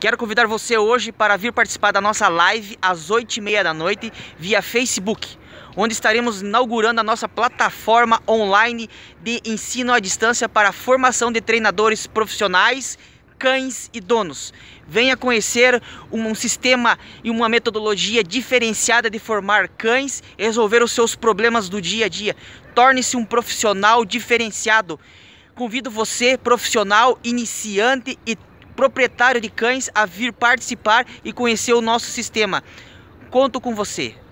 Quero convidar você hoje para vir participar da nossa live às 8h30 da noite via Facebook, onde estaremos inaugurando a nossa plataforma online de ensino à distância para a formação de treinadores profissionais, cães e donos. Venha conhecer um, um sistema e uma metodologia diferenciada de formar cães e resolver os seus problemas do dia a dia. Torne-se um profissional diferenciado. Convido você, profissional, iniciante e proprietário de cães a vir participar e conhecer o nosso sistema. Conto com você.